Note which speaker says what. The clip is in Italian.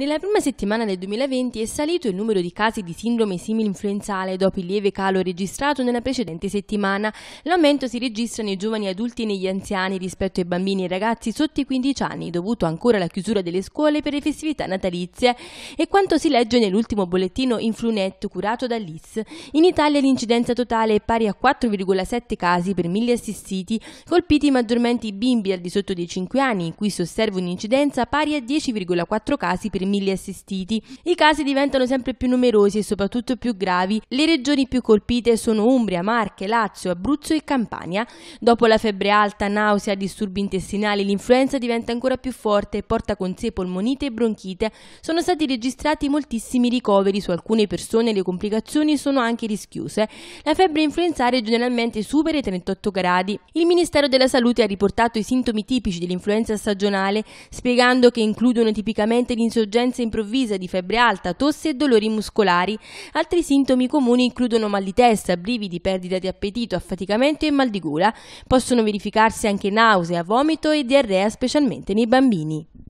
Speaker 1: Nella prima settimana del 2020 è salito il numero di casi di sindrome similinfluenzale dopo il lieve calo registrato nella precedente settimana. L'aumento si registra nei giovani adulti e negli anziani rispetto ai bambini e ragazzi sotto i 15 anni, dovuto ancora alla chiusura delle scuole per le festività natalizie. E quanto si legge nell'ultimo bollettino Influnet curato dall'IS. In Italia l'incidenza totale è pari a 4,7 casi per mille assistiti, colpiti maggiormente i bimbi al di sotto dei 5 anni, in cui si osserva un'incidenza pari a 10,4 casi per 1000 famiglie assistiti, i casi diventano sempre più numerosi e soprattutto più gravi. Le regioni più colpite sono Umbria, Marche, Lazio, Abruzzo e Campania. Dopo la febbre alta, nausea, disturbi intestinali, l'influenza diventa ancora più forte e porta con sé polmonite e bronchite. Sono stati registrati moltissimi ricoveri, su alcune persone le complicazioni sono anche rischiose. La febbre influenzale generalmente supera i 38 gradi. Il Ministero della Salute ha riportato i sintomi tipici dell'influenza stagionale, spiegando che includono tipicamente l'insorgenza emergenze improvvise di febbre alta, tosse e dolori muscolari. Altri sintomi comuni includono mal di testa, brividi, perdita di appetito, affaticamento e mal di gola. Possono verificarsi anche nausea, vomito e diarrea, specialmente nei bambini.